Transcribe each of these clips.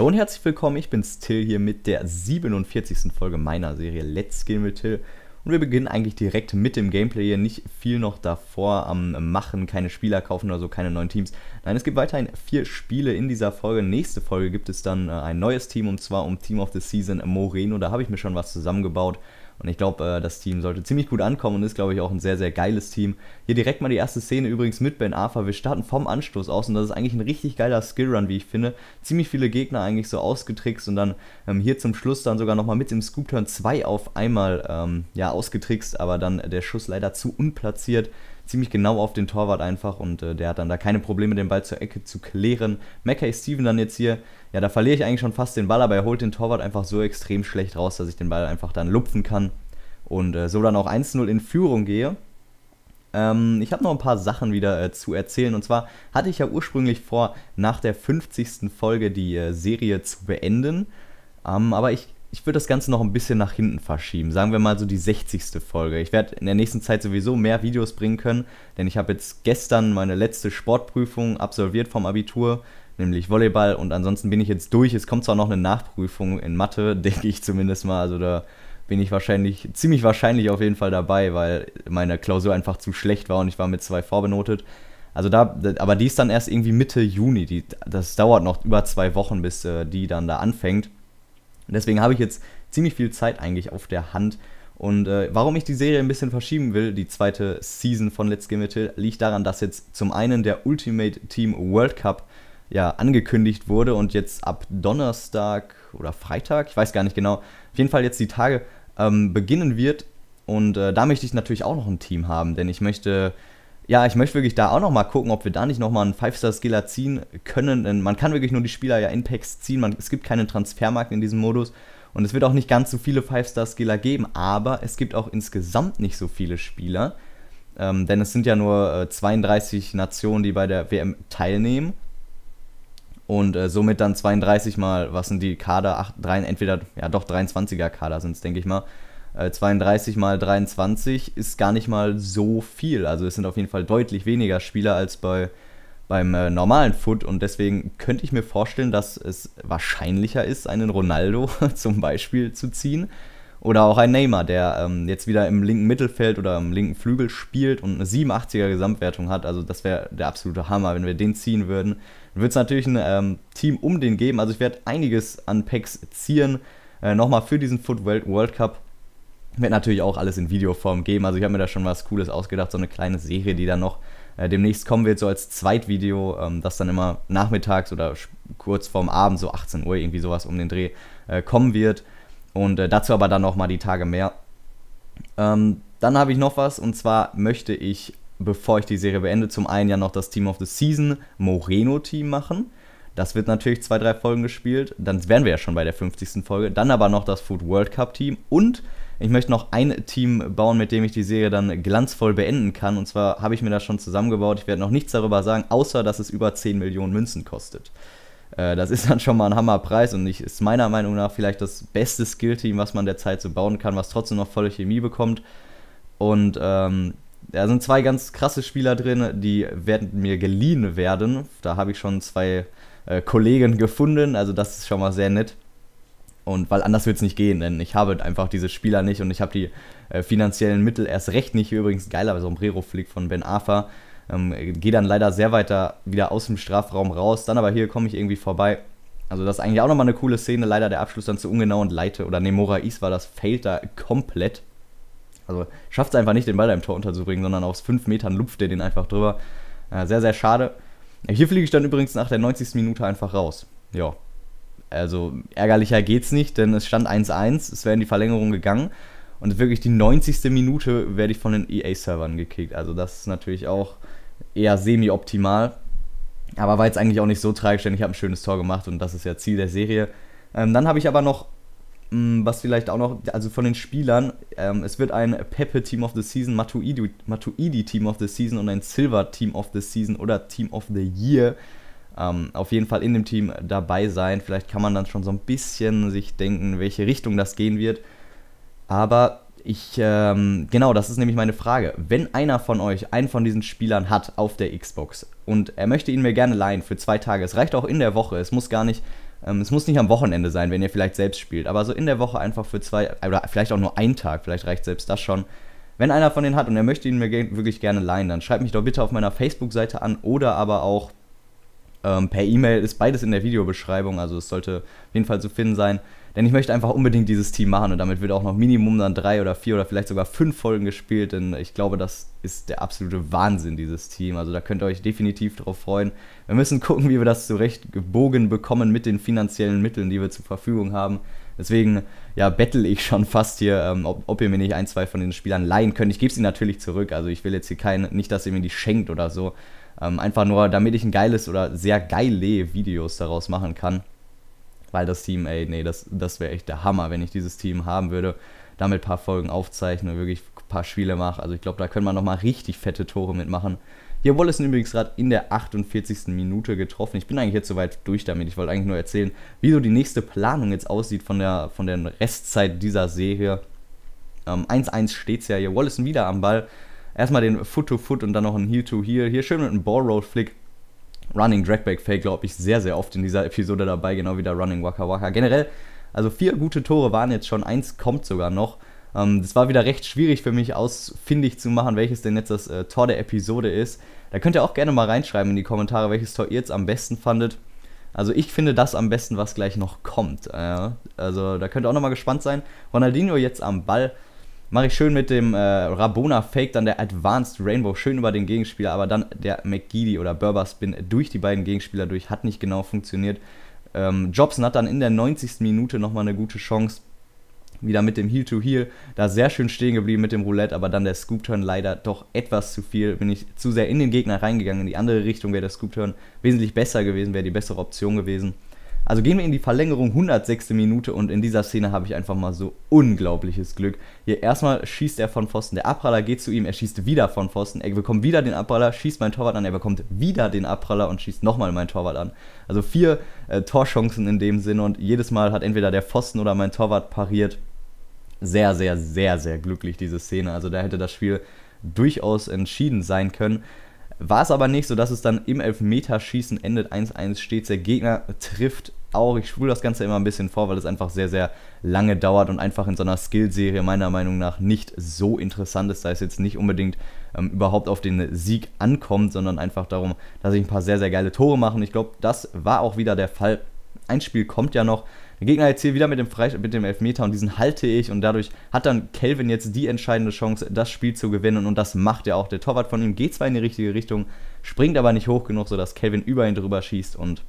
Hallo und herzlich willkommen, ich bin Till hier mit der 47. Folge meiner Serie Let's Game with Till. Und wir beginnen eigentlich direkt mit dem Gameplay hier, nicht viel noch davor am Machen, keine Spieler kaufen oder so, keine neuen Teams. Nein, es gibt weiterhin vier Spiele in dieser Folge. Nächste Folge gibt es dann äh, ein neues Team und zwar um Team of the Season Moreno, da habe ich mir schon was zusammengebaut und ich glaube, äh, das Team sollte ziemlich gut ankommen und ist, glaube ich, auch ein sehr, sehr geiles Team. Hier direkt mal die erste Szene übrigens mit Ben Arthur. Wir starten vom Anstoß aus und das ist eigentlich ein richtig geiler Skillrun, wie ich finde. Ziemlich viele Gegner eigentlich so ausgetrickst und dann ähm, hier zum Schluss dann sogar nochmal mit dem Scoop Turn 2 auf einmal ähm, ja, ausgetrickst, aber dann der Schuss leider zu unplatziert ziemlich genau auf den Torwart einfach und äh, der hat dann da keine Probleme, den Ball zur Ecke zu klären. Mackay Steven dann jetzt hier, ja, da verliere ich eigentlich schon fast den Ball, aber er holt den Torwart einfach so extrem schlecht raus, dass ich den Ball einfach dann lupfen kann und äh, so dann auch 1-0 in Führung gehe. Ähm, ich habe noch ein paar Sachen wieder äh, zu erzählen. Und zwar hatte ich ja ursprünglich vor, nach der 50. Folge die äh, Serie zu beenden. Ähm, aber ich ich würde das Ganze noch ein bisschen nach hinten verschieben. Sagen wir mal so die 60. Folge. Ich werde in der nächsten Zeit sowieso mehr Videos bringen können, denn ich habe jetzt gestern meine letzte Sportprüfung absolviert vom Abitur, nämlich Volleyball und ansonsten bin ich jetzt durch. Es kommt zwar noch eine Nachprüfung in Mathe, denke ich zumindest mal. Also da bin ich wahrscheinlich, ziemlich wahrscheinlich auf jeden Fall dabei, weil meine Klausur einfach zu schlecht war und ich war mit zwei vorbenotet. Also da, aber die ist dann erst irgendwie Mitte Juni. Die, das dauert noch über zwei Wochen, bis äh, die dann da anfängt. Und deswegen habe ich jetzt ziemlich viel Zeit eigentlich auf der Hand. Und äh, warum ich die Serie ein bisschen verschieben will, die zweite Season von Let's Game It liegt daran, dass jetzt zum einen der Ultimate Team World Cup ja, angekündigt wurde und jetzt ab Donnerstag oder Freitag, ich weiß gar nicht genau, auf jeden Fall jetzt die Tage ähm, beginnen wird. Und äh, da möchte ich natürlich auch noch ein Team haben, denn ich möchte ja, ich möchte wirklich da auch nochmal gucken, ob wir da nicht nochmal einen Five-Star-Skiller ziehen können. Denn man kann wirklich nur die Spieler ja in Packs ziehen. Man, es gibt keinen Transfermarkt in diesem Modus. Und es wird auch nicht ganz so viele Five-Star-Skiller geben. Aber es gibt auch insgesamt nicht so viele Spieler. Ähm, denn es sind ja nur äh, 32 Nationen, die bei der WM teilnehmen. Und äh, somit dann 32 mal, was sind die Kader? Acht, drei, entweder, ja doch, 23er-Kader sind es, denke ich mal. 32 äh, mal 23 ist gar nicht mal so viel. Also es sind auf jeden Fall deutlich weniger Spieler als bei, beim äh, normalen Foot und deswegen könnte ich mir vorstellen, dass es wahrscheinlicher ist, einen Ronaldo zum Beispiel zu ziehen oder auch ein Neymar, der ähm, jetzt wieder im linken Mittelfeld oder im linken Flügel spielt und eine 87er Gesamtwertung hat. Also das wäre der absolute Hammer, wenn wir den ziehen würden. Dann wird es natürlich ein ähm, Team um den geben. Also ich werde einiges an Packs ziehen. Äh, Nochmal für diesen Foot World Cup wird natürlich auch alles in Videoform geben. Also ich habe mir da schon was Cooles ausgedacht, so eine kleine Serie, die dann noch äh, demnächst kommen wird, so als Zweitvideo, ähm, das dann immer nachmittags oder kurz vorm Abend, so 18 Uhr, irgendwie sowas um den Dreh äh, kommen wird. Und äh, dazu aber dann nochmal die Tage mehr. Ähm, dann habe ich noch was und zwar möchte ich, bevor ich die Serie beende, zum einen ja noch das Team of the Season Moreno-Team machen. Das wird natürlich zwei, drei Folgen gespielt. Dann wären wir ja schon bei der 50. Folge. Dann aber noch das Food World Cup Team und ich möchte noch ein Team bauen, mit dem ich die Serie dann glanzvoll beenden kann. Und zwar habe ich mir das schon zusammengebaut. Ich werde noch nichts darüber sagen, außer dass es über 10 Millionen Münzen kostet. Äh, das ist dann schon mal ein Hammerpreis und ich, ist meiner Meinung nach vielleicht das beste Skill-Team, was man derzeit so bauen kann, was trotzdem noch volle Chemie bekommt. Und ähm, da sind zwei ganz krasse Spieler drin, die werden mir geliehen werden. Da habe ich schon zwei äh, Kollegen gefunden, also das ist schon mal sehr nett. Und weil anders wird es nicht gehen, denn ich habe einfach diese Spieler nicht und ich habe die äh, finanziellen Mittel erst recht nicht. Übrigens geiler Sombrero-Flick von Ben Afa. Ähm, Gehe dann leider sehr weiter wieder aus dem Strafraum raus. Dann aber hier komme ich irgendwie vorbei. Also das ist eigentlich auch nochmal eine coole Szene. Leider der Abschluss dann zu ungenau und Leite oder Nemora Is war das fehlt da komplett. Also schafft es einfach nicht, den Ball da im Tor unterzubringen, sondern aus 5 Metern lupft er den einfach drüber. Äh, sehr, sehr schade. Äh, hier fliege ich dann übrigens nach der 90. Minute einfach raus. Ja, also ärgerlicher geht's nicht, denn es stand 1-1, es wäre in die Verlängerung gegangen. Und wirklich die 90. Minute werde ich von den EA-Servern gekickt. Also das ist natürlich auch eher semi-optimal. Aber war jetzt eigentlich auch nicht so tragisch, denn ich habe ein schönes Tor gemacht und das ist ja Ziel der Serie. Ähm, dann habe ich aber noch, mh, hm, was vielleicht auch noch, also von den Spielern, ähm, es wird ein Pepe Team of the Season, Matuidi, Matuidi Team of the Season und ein Silver Team of the Season oder Team of the Year ähm, auf jeden Fall in dem Team dabei sein. Vielleicht kann man dann schon so ein bisschen sich denken, welche Richtung das gehen wird. Aber ich, ähm, genau, das ist nämlich meine Frage. Wenn einer von euch einen von diesen Spielern hat auf der Xbox und er möchte ihn mir gerne leihen für zwei Tage, es reicht auch in der Woche, es muss gar nicht, ähm, es muss nicht am Wochenende sein, wenn ihr vielleicht selbst spielt, aber so in der Woche einfach für zwei, oder vielleicht auch nur einen Tag, vielleicht reicht selbst das schon. Wenn einer von denen hat und er möchte ihn mir wirklich gerne leihen, dann schreibt mich doch bitte auf meiner Facebook-Seite an oder aber auch ähm, per E-Mail ist beides in der Videobeschreibung, also es sollte auf jeden Fall zu finden sein. Denn ich möchte einfach unbedingt dieses Team machen und damit wird auch noch Minimum dann drei oder vier oder vielleicht sogar fünf Folgen gespielt, denn ich glaube, das ist der absolute Wahnsinn, dieses Team. Also da könnt ihr euch definitiv drauf freuen. Wir müssen gucken, wie wir das zurecht gebogen bekommen mit den finanziellen Mitteln, die wir zur Verfügung haben. Deswegen, ja, bettel ich schon fast hier, ähm, ob, ob, ihr mir nicht ein, zwei von den Spielern leihen könnt. Ich gebe sie natürlich zurück. Also ich will jetzt hier keinen, nicht, dass ihr mir die schenkt oder so. Ähm, einfach nur, damit ich ein geiles oder sehr geile Videos daraus machen kann. Weil das Team, ey, nee, das, das wäre echt der Hammer, wenn ich dieses Team haben würde. Damit ein paar Folgen aufzeichne, wirklich ein paar Spiele mache. Also ich glaube, da können wir nochmal richtig fette Tore mitmachen. Hier Wollison übrigens gerade in der 48. Minute getroffen. Ich bin eigentlich jetzt soweit durch damit. Ich wollte eigentlich nur erzählen, wie so die nächste Planung jetzt aussieht von der, von der Restzeit dieser Serie. 1-1 steht es ja hier. Wollison wieder am Ball. Erstmal den Foot-to-Foot -Foot und dann noch ein Heel-to-Heel. Hier schön mit einem Ball-Roll-Flick. Running Dragback Fake, glaube ich, sehr, sehr oft in dieser Episode dabei, genau wie der Running Waka Waka. Generell, also vier gute Tore waren jetzt schon, eins kommt sogar noch. Ähm, das war wieder recht schwierig für mich ausfindig zu machen, welches denn jetzt das äh, Tor der Episode ist. Da könnt ihr auch gerne mal reinschreiben in die Kommentare, welches Tor ihr jetzt am besten fandet. Also ich finde das am besten, was gleich noch kommt. Äh, also da könnt ihr auch nochmal gespannt sein. Ronaldinho jetzt am Ball mache ich schön mit dem äh, Rabona Fake dann der Advanced Rainbow schön über den Gegenspieler, aber dann der McGeady oder Berber Spin durch die beiden Gegenspieler durch, hat nicht genau funktioniert. Ähm, Jobson hat dann in der 90. Minute nochmal eine gute Chance, wieder mit dem Heel-to-Heel, -Heel, da sehr schön stehen geblieben mit dem Roulette, aber dann der Scoop-Turn leider doch etwas zu viel, bin ich zu sehr in den Gegner reingegangen, in die andere Richtung wäre der Scoop-Turn wesentlich besser gewesen, wäre die bessere Option gewesen. Also gehen wir in die Verlängerung, 106. Minute und in dieser Szene habe ich einfach mal so unglaubliches Glück. Hier erstmal schießt er von Pfosten, der Abpraller geht zu ihm, er schießt wieder von Pfosten, er bekommt wieder den Abpraller, schießt mein Torwart an, er bekommt wieder den Abpraller und schießt nochmal mein Torwart an. Also vier äh, Torchancen in dem Sinne und jedes Mal hat entweder der Pfosten oder mein Torwart pariert. Sehr, sehr, sehr, sehr glücklich diese Szene. Also da hätte das Spiel durchaus entschieden sein können. War es aber nicht, so, dass es dann im Elfmeterschießen endet. 1-1 stets. der Gegner trifft auch, ich spule das Ganze immer ein bisschen vor, weil es einfach sehr, sehr lange dauert und einfach in so einer Skillserie meiner Meinung nach nicht so interessant ist, da es jetzt nicht unbedingt ähm, überhaupt auf den Sieg ankommt, sondern einfach darum, dass ich ein paar sehr, sehr geile Tore mache. Und ich glaube, das war auch wieder der Fall. Ein Spiel kommt ja noch. Der Gegner jetzt hier wieder mit dem, mit dem Elfmeter und diesen halte ich und dadurch hat dann Kelvin jetzt die entscheidende Chance, das Spiel zu gewinnen und das macht er auch. Der Torwart von ihm geht zwar in die richtige Richtung, springt aber nicht hoch genug, sodass Kelvin über ihn drüber schießt und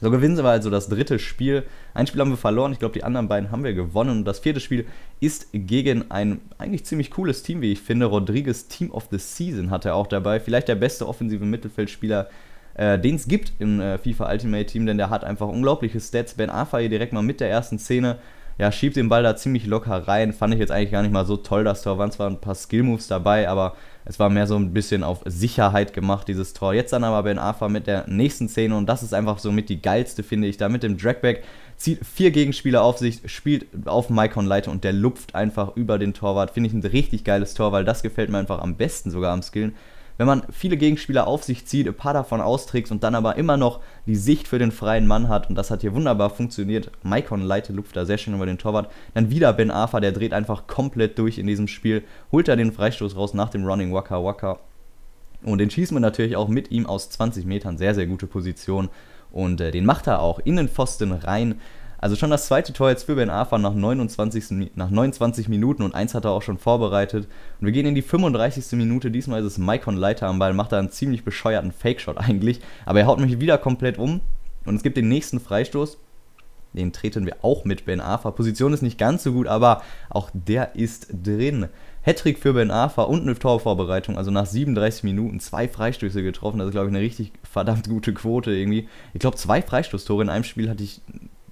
so gewinnen sie aber also das dritte Spiel. Ein Spiel haben wir verloren, ich glaube, die anderen beiden haben wir gewonnen. Und das vierte Spiel ist gegen ein eigentlich ziemlich cooles Team, wie ich finde. Rodriguez Team of the Season hat er auch dabei. Vielleicht der beste offensive Mittelfeldspieler, äh, den es gibt im äh, FIFA Ultimate Team, denn der hat einfach unglaubliche Stats. Ben Afa hier direkt mal mit der ersten Szene. Ja, schiebt den Ball da ziemlich locker rein. Fand ich jetzt eigentlich gar nicht mal so toll, das Tor. Waren zwar ein paar Skill-Moves dabei, aber es war mehr so ein bisschen auf Sicherheit gemacht, dieses Tor. Jetzt dann aber Ben Arfa mit der nächsten Szene und das ist einfach so mit die geilste, finde ich, da mit dem Dragback zieht vier Gegenspieler auf sich, spielt auf Maikon Leiter und der lupft einfach über den Torwart. Finde ich ein richtig geiles Tor, weil das gefällt mir einfach am besten sogar am Skillen wenn man viele Gegenspieler auf sich zieht, ein paar davon austrickst und dann aber immer noch die Sicht für den freien Mann hat, und das hat hier wunderbar funktioniert, Maikon leitet Lupf da sehr schön über den Torwart, dann wieder Ben Arfa, der dreht einfach komplett durch in diesem Spiel, holt er den Freistoß raus nach dem Running Waka Waka und den schießt man natürlich auch mit ihm aus 20 Metern, sehr, sehr gute Position und äh, den macht er auch in den Pfosten rein, also schon das zweite Tor jetzt für Ben Arfa nach 29, nach 29 Minuten und eins hat er auch schon vorbereitet. Und wir gehen in die 35. Minute. Diesmal ist es Maikon Leiter am Ball, macht da einen ziemlich bescheuerten Fake-Shot eigentlich. Aber er haut mich wieder komplett um und es gibt den nächsten Freistoß. Den treten wir auch mit Ben Arfa. Position ist nicht ganz so gut, aber auch der ist drin. Hattrick für Ben Arfa und eine Torvorbereitung. Also nach 37 Minuten zwei Freistöße getroffen. Das ist, glaube ich, eine richtig verdammt gute Quote irgendwie. Ich glaube, zwei Freistoßtore in einem Spiel hatte ich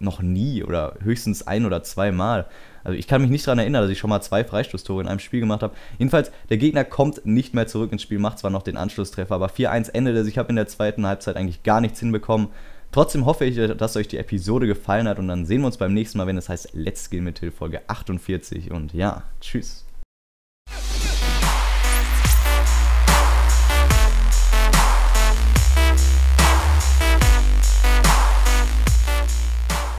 noch nie oder höchstens ein oder zweimal. Also ich kann mich nicht daran erinnern, dass ich schon mal zwei Freistoßtore in einem Spiel gemacht habe. Jedenfalls, der Gegner kommt nicht mehr zurück ins Spiel, macht zwar noch den Anschlusstreffer, aber 4-1 endet es. Ich habe in der zweiten Halbzeit eigentlich gar nichts hinbekommen. Trotzdem hoffe ich, dass euch die Episode gefallen hat und dann sehen wir uns beim nächsten Mal, wenn es heißt Let's Game mit Hill Folge 48 und ja, tschüss.